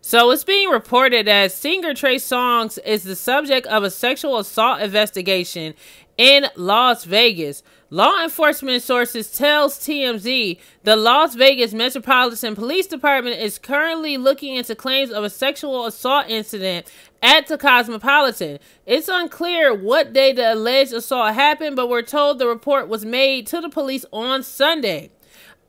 So it's being reported that singer Trey Songs is the subject of a sexual assault investigation in Las Vegas. Law enforcement sources tells TMZ the Las Vegas Metropolitan Police Department is currently looking into claims of a sexual assault incident at the Cosmopolitan. It's unclear what day the alleged assault happened, but we're told the report was made to the police on Sunday.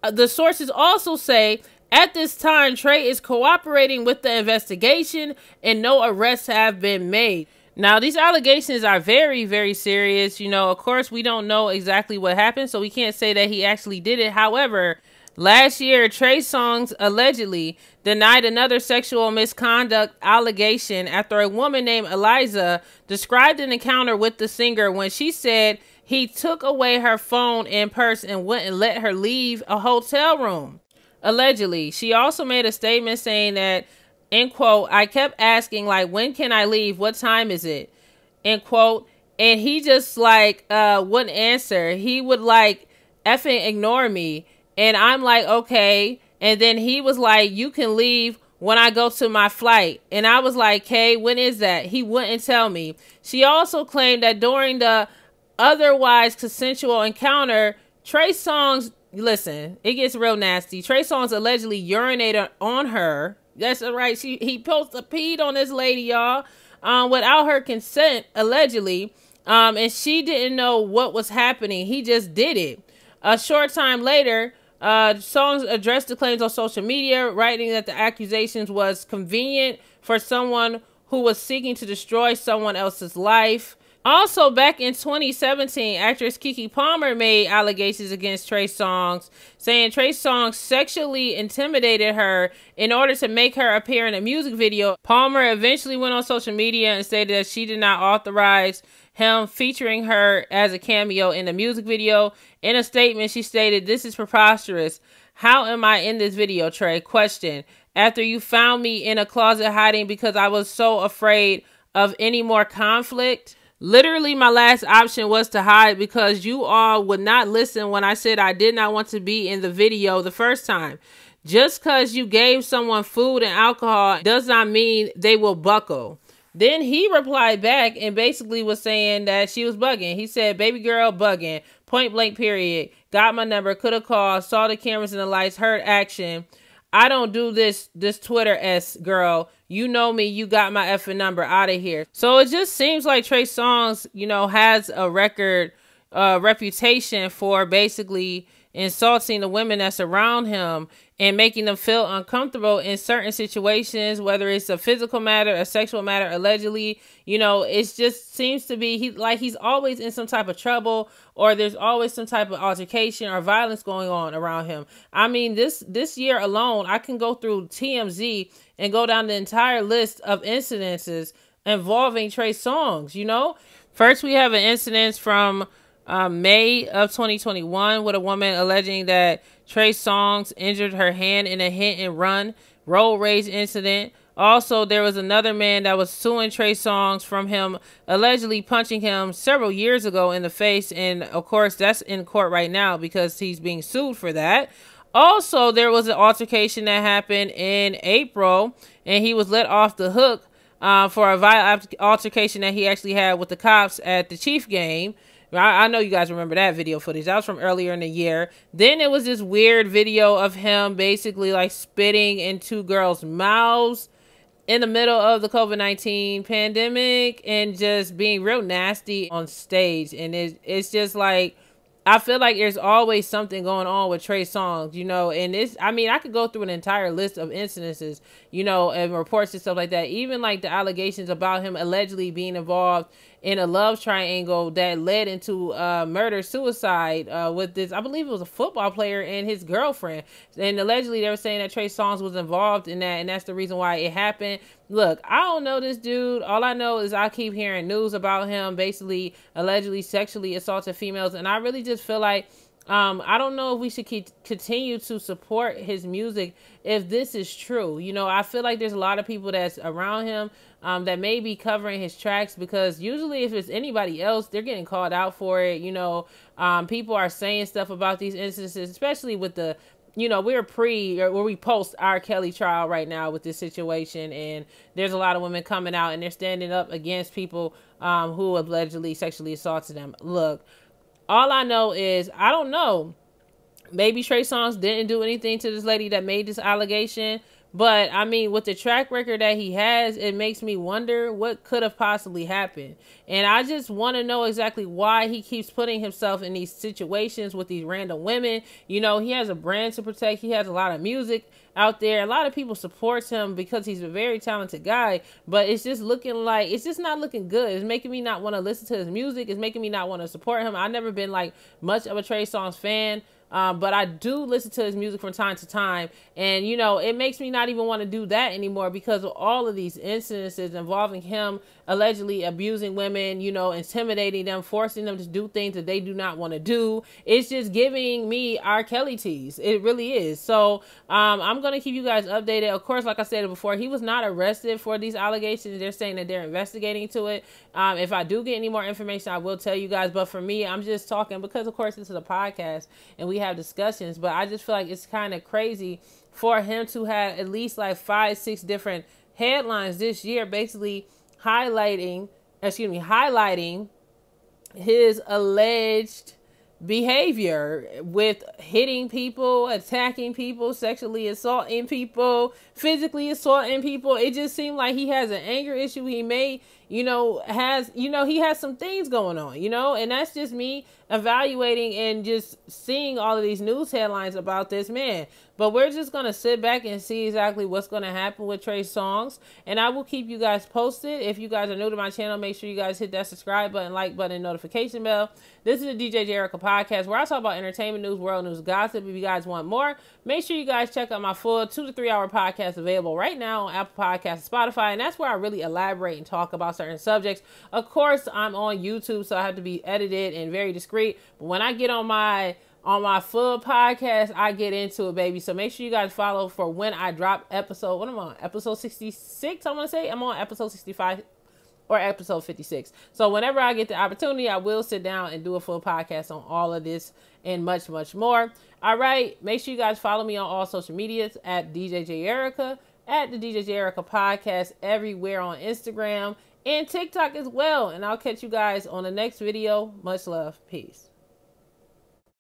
Uh, the sources also say at this time, Trey is cooperating with the investigation and no arrests have been made. Now, these allegations are very, very serious. You know, of course, we don't know exactly what happened, so we can't say that he actually did it. However, last year, Trey Songs allegedly denied another sexual misconduct allegation after a woman named Eliza described an encounter with the singer when she said he took away her phone and purse and wouldn't let her leave a hotel room. Allegedly, she also made a statement saying that, end quote, I kept asking, like, when can I leave? What time is it? End quote. And he just like uh wouldn't answer. He would like effing ignore me. And I'm like, okay. And then he was like, you can leave when I go to my flight. And I was like, hey, when is that? He wouldn't tell me. She also claimed that during the otherwise consensual encounter, Trey Songz listen, it gets real nasty. Trey Songz allegedly urinated on her. That's right. She he posted a peed on this lady, y'all, um, without her consent, allegedly. Um, and she didn't know what was happening. He just did it. A short time later, uh, Songs addressed the claims on social media, writing that the accusations was convenient for someone who was seeking to destroy someone else's life. Also, back in 2017, actress Kiki Palmer made allegations against Trey Songz, saying Trey Songz sexually intimidated her in order to make her appear in a music video. Palmer eventually went on social media and stated that she did not authorize him featuring her as a cameo in the music video. In a statement, she stated, This is preposterous. How am I in this video, Trey? Question. After you found me in a closet hiding because I was so afraid of any more conflict? Literally, my last option was to hide because you all would not listen when I said I did not want to be in the video the first time. Just because you gave someone food and alcohol does not mean they will buckle. Then he replied back and basically was saying that she was bugging. He said, Baby girl, bugging. Point blank, period. Got my number, could have called, saw the cameras and the lights, heard action. I don't do this this Twitter s girl. You know me. You got my effing number out of here. So it just seems like Trey Songz, you know, has a record uh, reputation for basically insulting the women that's around him and making them feel uncomfortable in certain situations, whether it's a physical matter, a sexual matter, allegedly, you know, it just seems to be he like he's always in some type of trouble or there's always some type of altercation or violence going on around him. I mean, this this year alone, I can go through TMZ and go down the entire list of incidences involving Trey Songs, you know? First we have an incident from um, May of 2021 with a woman alleging that Trey Songs injured her hand in a hit and run road rage incident. Also, there was another man that was suing Trey Songs from him allegedly punching him several years ago in the face. And of course, that's in court right now because he's being sued for that. Also, there was an altercation that happened in April, and he was let off the hook uh, for a violent altercation that he actually had with the cops at the Chief game. I, I, know you guys remember that video footage. That was from earlier in the year. Then it was this weird video of him basically like spitting in two girls' mouths in the middle of the COVID 19 pandemic and just being real nasty on stage. And it, it's just like, I feel like there's always something going on with Trey Songs, you know, and this I mean, I could go through an entire list of incidences, you know, and reports and stuff like that. Even like the allegations about him allegedly being involved in a love triangle that led into uh, murder suicide uh, with this I believe it was a football player and his girlfriend. And allegedly they were saying that Trey Songs was involved in that and that's the reason why it happened look, I don't know this dude. All I know is I keep hearing news about him basically allegedly sexually assaulted females, and I really just feel like um, I don't know if we should keep, continue to support his music if this is true. You know, I feel like there's a lot of people that's around him um, that may be covering his tracks because usually if it's anybody else, they're getting called out for it. You know, um, people are saying stuff about these instances, especially with the you know, we're pre or we post our Kelly trial right now with this situation, and there's a lot of women coming out and they're standing up against people um, who allegedly sexually assaulted them. Look, all I know is I don't know. Maybe Trey Songz didn't do anything to this lady that made this allegation. But I mean, with the track record that he has, it makes me wonder what could have possibly happened. And I just want to know exactly why he keeps putting himself in these situations with these random women. You know, he has a brand to protect, he has a lot of music out there. A lot of people supports him because he's a very talented guy, but it's just looking like it's just not looking good. It's making me not want to listen to his music. It's making me not want to support him. I've never been like much of a Trey Songz fan. Um, but I do listen to his music from time to time. And, you know, it makes me not even want to do that anymore because of all of these incidences involving him allegedly abusing women, you know, intimidating them, forcing them to do things that they do not want to do. It's just giving me R. Kelly tease. It really is. So um, I'm going to keep you guys updated. Of course, like I said before, he was not arrested for these allegations. They're saying that they're investigating to it. Um, if I do get any more information, I will tell you guys. But for me, I'm just talking because, of course, this is a podcast and we have discussions, but I just feel like it's kind of crazy for him to have at least like five, six different headlines this year, basically highlighting, excuse me, highlighting his alleged behavior with hitting people, attacking people, sexually assaulting people, physically assaulting people. It just seemed like he has an anger issue. He may you know, has, you know, he has some things going on, you know, and that's just me evaluating and just seeing all of these news headlines about this man. But we're just going to sit back and see exactly what's going to happen with Trey Songs. And I will keep you guys posted. If you guys are new to my channel, make sure you guys hit that subscribe button, like button, notification bell. This is the DJ Jerica podcast where I talk about entertainment news, world news, gossip. If you guys want more, make sure you guys check out my full two to three hour podcast available right now on Apple Podcasts and Spotify. And that's where I really elaborate and talk about certain subjects. Of course, I'm on YouTube, so I have to be edited and very discreet. But when I get on my on my full podcast, I get into it, baby. So make sure you guys follow for when I drop episode. What am I on? Episode 66, I want to say. I'm on episode 65 or episode 56. So whenever I get the opportunity, I will sit down and do a full podcast on all of this and much, much more. All right. Make sure you guys follow me on all social medias at DJJ Erica, at the DJJ Erica podcast, everywhere on Instagram, and TikTok as well. And I'll catch you guys on the next video. Much love. Peace.